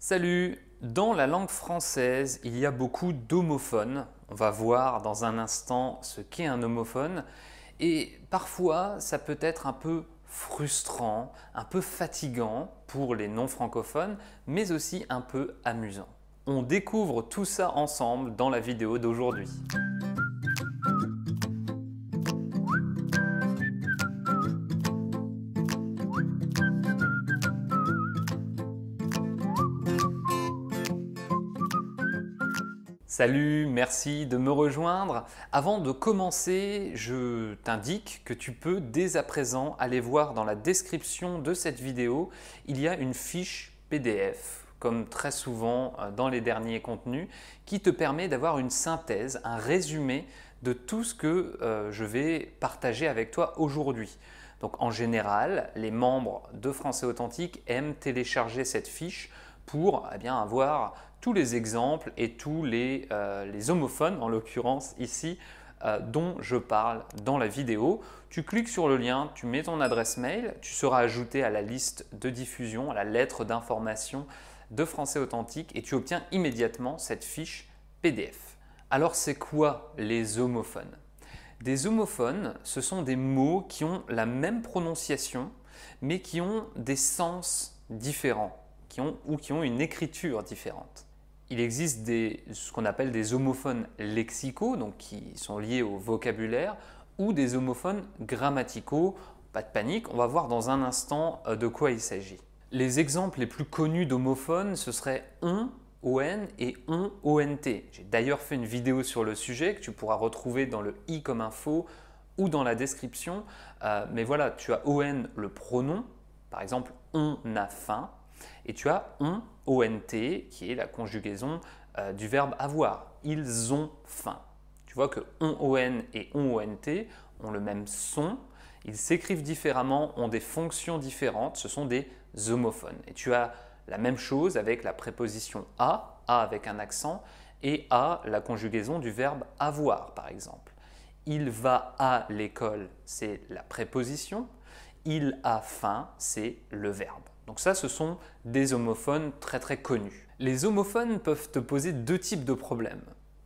Salut Dans la langue française, il y a beaucoup d'homophones. On va voir dans un instant ce qu'est un homophone. Et parfois, ça peut être un peu frustrant, un peu fatigant pour les non-francophones, mais aussi un peu amusant. On découvre tout ça ensemble dans la vidéo d'aujourd'hui. Salut, merci de me rejoindre. Avant de commencer, je t'indique que tu peux dès à présent aller voir dans la description de cette vidéo, il y a une fiche PDF comme très souvent euh, dans les derniers contenus, qui te permet d'avoir une synthèse, un résumé de tout ce que euh, je vais partager avec toi aujourd'hui. Donc en général, les membres de Français Authentique aiment télécharger cette fiche pour eh bien, avoir tous les exemples et tous les, euh, homophones, en l'occurrence ici, euh, dont je parle dans la vidéo. Tu cliques sur le lien, tu mets ton adresse mail, tu seras ajouté à la liste de diffusion, à la lettre d'information de Français Authentique et tu obtiens immédiatement cette fiche PDF. Alors c'est quoi les homophones Des homophones, ce sont des mots qui ont la même prononciation mais qui ont des sens différents qui ont, ou qui ont une écriture différente il existe des, ce qu'on appelle des homophones lexicaux, donc qui sont liés au vocabulaire, ou des homophones grammaticaux. Pas de panique, on va voir dans un instant euh, de quoi il s'agit. Les exemples les plus connus d'homophones, ce serait on, ON et on, ONT. J'ai d'ailleurs fait une vidéo sur le sujet que tu pourras retrouver dans le i comme info ou dans la description. Euh, mais voilà, tu as ON le pronom, par exemple on a faim, et tu as on, ont, qui est la conjugaison euh, du verbe avoir. Ils ont faim. Tu vois que on, on et on, ont ont le même son, ils s'écrivent différemment, ont des fonctions différentes, ce sont des homophones. Et tu as la même chose avec la préposition a, a avec un accent, et a la conjugaison du verbe avoir, par exemple. Il va à l'école, c'est la préposition. Il a faim, c'est le verbe. Donc ça, ce sont des homophones très très connus. Les homophones peuvent te poser deux types de problèmes.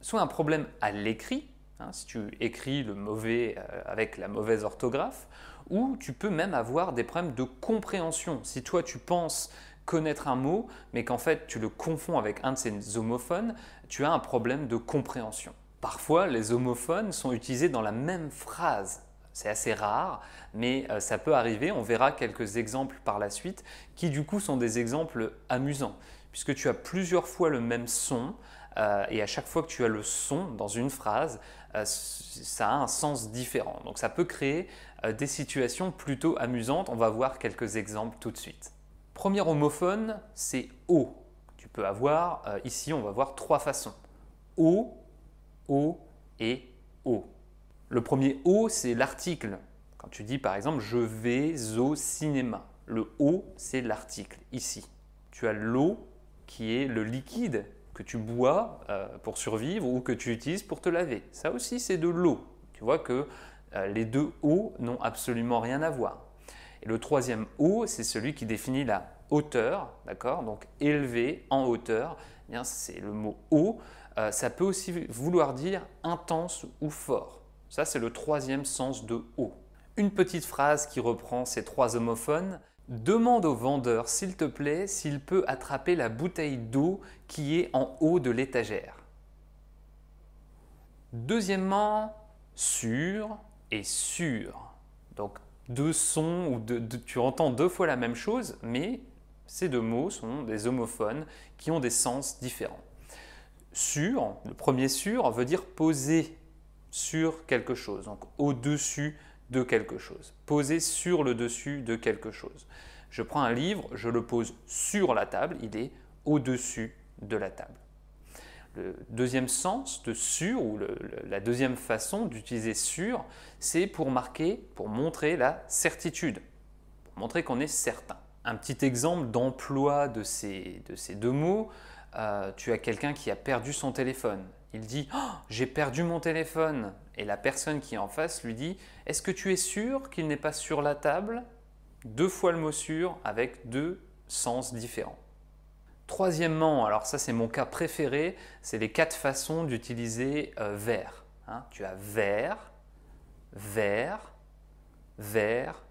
Soit un problème à l'écrit, hein, si tu écris le mauvais euh, avec la mauvaise orthographe, ou tu peux même avoir des problèmes de compréhension. Si toi tu penses connaître un mot, mais qu'en fait tu le confonds avec un de ces homophones, tu as un problème de compréhension. Parfois, les homophones sont utilisés dans la même phrase. C'est assez rare, mais euh, ça peut arriver. On verra quelques exemples par la suite qui du coup sont des exemples amusants, puisque tu as plusieurs fois le même son, euh, et à chaque fois que tu as le son dans une phrase, euh, ça a un sens différent. Donc ça peut créer des situations plutôt amusantes. On va voir quelques exemples tout de suite. Premier homophone, c'est O. Tu peux avoir, ici on va voir trois façons. O, O et O. Le premier O, c'est l'article. Quand tu dis par exemple je vais au cinéma, le O, c'est l'article ici. Tu as l'eau qui est le liquide que tu bois euh, pour survivre ou que tu utilises pour te laver. Ça aussi, c'est de l'eau. Tu vois que euh, les deux O n'ont absolument rien à voir. Et le troisième O, c'est celui qui définit la hauteur, d'accord Donc élevé en hauteur, eh bien c'est le mot haut. Euh, ça peut aussi vouloir dire intense ou fort. Ça, c'est le troisième sens de haut. Une petite phrase qui reprend ces trois homophones. Demande au vendeur, s'il te plaît, s'il peut attraper la bouteille d'eau qui est en haut de l'étagère. Deuxièmement, sur et sur. Donc deux sons ou tu entends deux fois la même chose, mais ces deux mots sont des homophones qui ont des sens différents. Sur, le premier sur veut dire poser sur quelque chose, donc au-dessus de quelque chose, posé sur le dessus de quelque chose. Je prends un livre, je le pose sur la table, il est au-dessus de la table. Le deuxième sens de sur, ou la deuxième façon d'utiliser sur, c'est pour marquer, pour montrer la certitude, pour montrer qu'on est certain. Un petit exemple d'emploi de ces, de ces deux mots, euh, tu as quelqu'un qui a perdu son téléphone il dit oh, j'ai perdu mon téléphone et la personne qui est en face lui dit est-ce que tu es sûr qu'il n'est pas sur la table deux fois le mot sûr avec deux sens différents troisièmement alors ça c'est mon cas préféré c'est les quatre façons d'utiliser euh, vert. Hein. tu as vers vers vers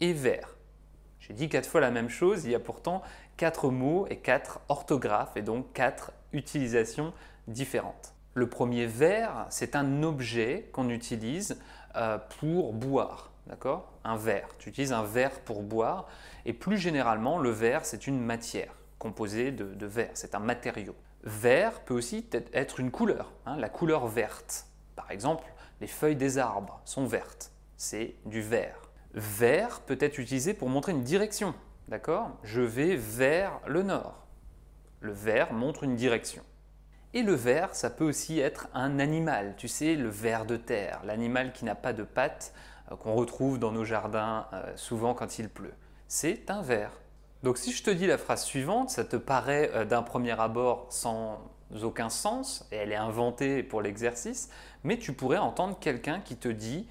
et vert. j'ai dit quatre fois la même chose il y a pourtant quatre mots et quatre orthographes et donc quatre utilisations différentes. Le premier verre, c'est un objet qu'on utilise euh, pour boire. D'accord Un verre. Tu utilises un verre pour boire. Et plus généralement, le verre, c'est une matière composée de, de verre. C'est un matériau. Vert peut aussi être une couleur, hein, la couleur verte. Par exemple, les feuilles des arbres sont vertes. C'est du vert. Vert peut être utilisé pour montrer une direction. D'accord Je vais vers le nord. Le vert montre une direction. Et le ver, ça peut aussi être un animal, tu sais, le ver de terre, l'animal qui n'a pas de pattes, euh, qu'on retrouve dans nos jardins euh, souvent quand il pleut. C'est un ver. Donc si je te dis la phrase suivante, ça te paraît euh, d'un premier abord sans aucun sens, et elle est inventée pour l'exercice, mais tu pourrais entendre quelqu'un qui te dit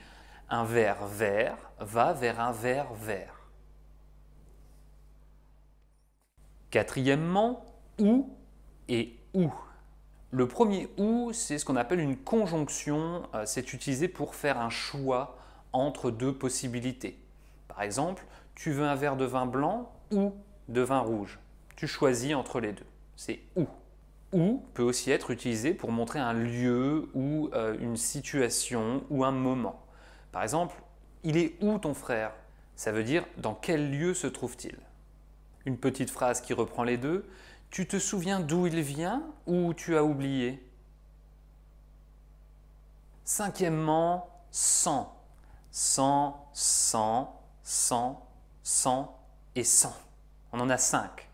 un ver vert va vers un ver vert. Quatrièmement, où et où. Le premier ou, c'est ce qu'on appelle une conjonction. Euh, c'est utilisé pour faire un choix entre deux possibilités. Par exemple, tu veux un verre de vin blanc ou de vin rouge. Tu choisis entre les deux. C'est ou. Ou peut aussi être utilisé pour montrer un lieu ou euh, une situation ou un moment. Par exemple, il est où ton frère Ça veut dire dans quel lieu se trouve-t-il. Une petite phrase qui reprend les deux, tu te souviens d'où il vient ou tu as oublié Cinquièmement, 100. 100, 100, 100, 100 et 100. On en a 5.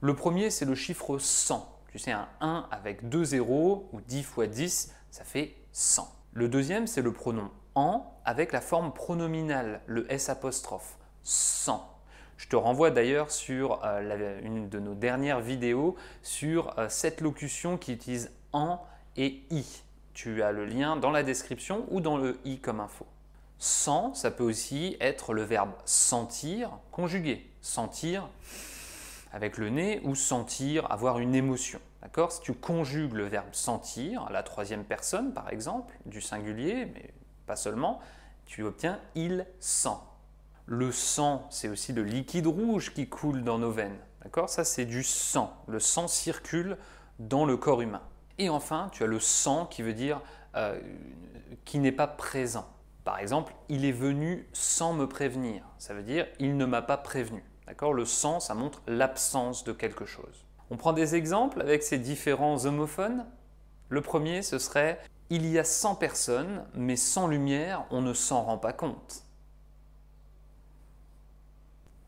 Le premier, c'est le chiffre 100. Tu sais, un 1 avec deux zéros ou 10 fois 10, ça fait 100. Le deuxième, c'est le pronom en avec la forme pronominale, le S apostrophe, 100. Je te renvoie d'ailleurs sur euh, une de nos dernières vidéos sur euh, cette locution qui utilise en et i. Tu as le lien dans la description ou dans le i comme info. Sans, ça peut aussi être le verbe sentir conjugué. Sentir avec le nez ou sentir, avoir une émotion. D'accord Si tu conjugues le verbe sentir à la troisième personne, par exemple, du singulier, mais pas seulement, tu obtiens il sent. Le sang, c'est aussi le liquide rouge qui coule dans nos veines. D'accord Ça, c'est du sang. Le sang circule dans le corps humain. Et enfin, tu as le sang qui veut dire euh, qui n'est pas présent. Par exemple, il est venu sans me prévenir. Ça veut dire il ne m'a pas prévenu. D'accord Le sang, ça montre l'absence de quelque chose. On prend des exemples avec ces différents homophones. Le premier, ce serait il y a 100 personnes, mais sans lumière, on ne s'en rend pas compte.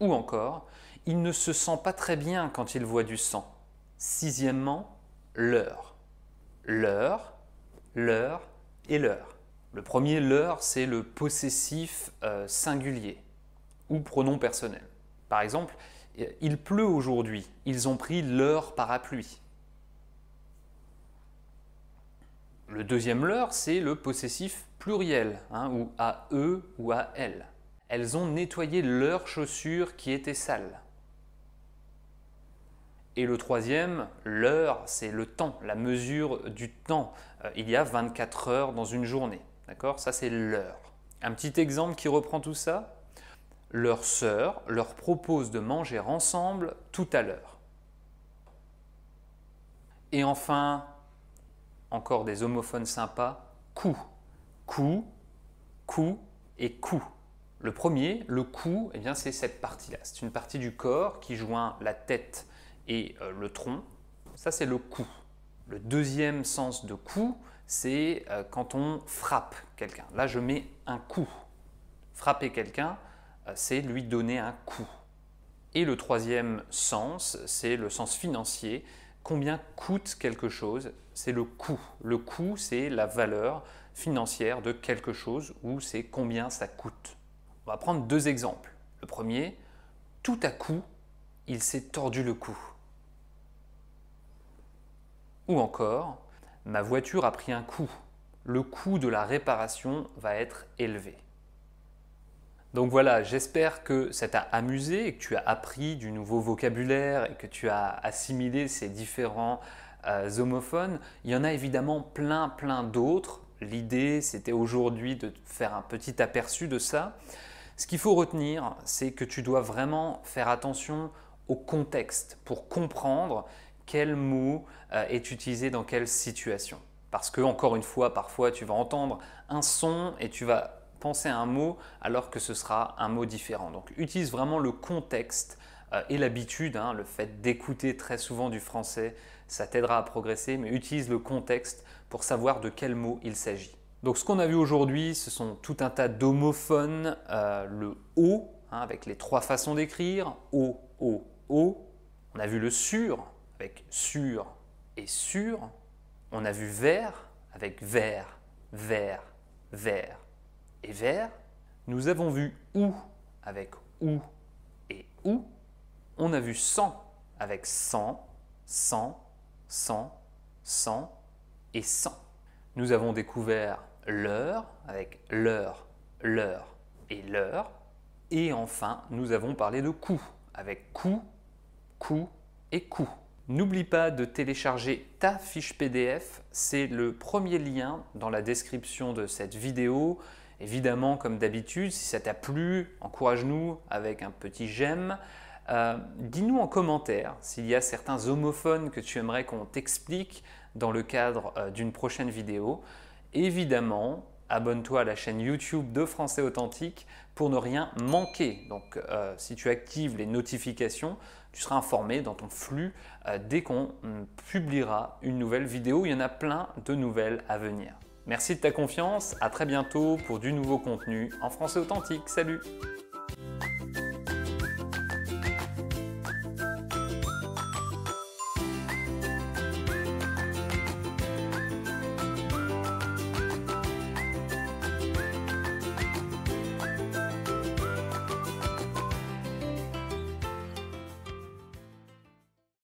Ou encore, il ne se sent pas très bien quand il voit du sang. Sixièmement, l'heure. Leur »,« leur » et l'heure. Le premier leur », c'est le possessif euh, singulier ou pronom personnel. Par exemple, il pleut aujourd'hui, ils ont pris leur parapluie. Le deuxième leur, c'est le possessif pluriel, hein, ou à eux ou à elles » elles ont nettoyé leurs chaussures qui étaient sales. Et le troisième, l'heure, c'est le temps, la mesure du temps. Euh, il y a 24 heures dans une journée. D'accord Ça, c'est l'heure. Un petit exemple qui reprend tout ça. Leur sœur leur propose de manger ensemble tout à l'heure. Et enfin, encore des homophones sympas, coup, coup, coup et coup. Le premier, le cou, eh bien c'est cette partie-là. C'est une partie du corps qui joint la tête et euh, le tronc. Ça, c'est le cou. Le deuxième sens de coup, c'est euh, quand on frappe quelqu'un. Là, je mets un coup. Frapper quelqu'un, euh, c'est lui donner un coup. Et le troisième sens, c'est le sens financier. Combien coûte quelque chose C'est le coût. Le coût, c'est la valeur financière de quelque chose ou c'est combien ça coûte. On va prendre deux exemples. Le premier, tout à coup, il s'est tordu le cou. Ou encore, ma voiture a pris un coup. Le coût de la réparation va être élevé. Donc voilà, j'espère que ça t'a amusé et que tu as appris du nouveau vocabulaire et que tu as assimilé ces différents euh, homophones. Il y en a évidemment plein, plein d'autres. L'idée, c'était aujourd'hui de faire un petit aperçu de ça. Ce qu'il faut retenir, c'est que tu dois vraiment faire attention au contexte pour comprendre quel mot euh, est utilisé dans quelle situation. Parce que, encore une fois, parfois tu vas entendre un son et tu vas penser à un mot alors que ce sera un mot différent. Donc utilise vraiment le contexte euh, et l'habitude, hein, le fait d'écouter très souvent du français, ça t'aidera à progresser, mais utilise le contexte pour savoir de quel mot il s'agit. Donc ce qu'on a vu aujourd'hui, ce sont tout un tas d'homophones, euh, le O, hein, avec les trois façons d'écrire, O, O, O. On a vu le sur, avec sur et sur. On a vu vert, avec vert, vert, vert et vert. Nous avons vu ou, avec ou et ou. On a vu sans, avec sans, sans, sans, sans et sans. Nous avons découvert l'heure avec l'heure, l'heure et l'heure. Et enfin, nous avons parlé de coût avec coût, coût et coût. N'oublie pas de télécharger ta fiche PDF, c'est le premier lien dans la description de cette vidéo. Évidemment, comme d'habitude, si ça t'a plu, encourage-nous avec un petit j'aime. Euh, dis-nous en commentaire s'il y a certains homophones que tu aimerais qu'on t'explique dans le cadre euh, d'une prochaine vidéo. Évidemment, abonne-toi à la chaîne YouTube de Français Authentique pour ne rien manquer. Donc euh, si tu actives les notifications, tu seras informé dans ton flux dès qu'on mm, publiera une nouvelle vidéo. Il y en a plein de nouvelles à venir. Merci de ta confiance, à très bientôt pour du nouveau contenu en français authentique. Salut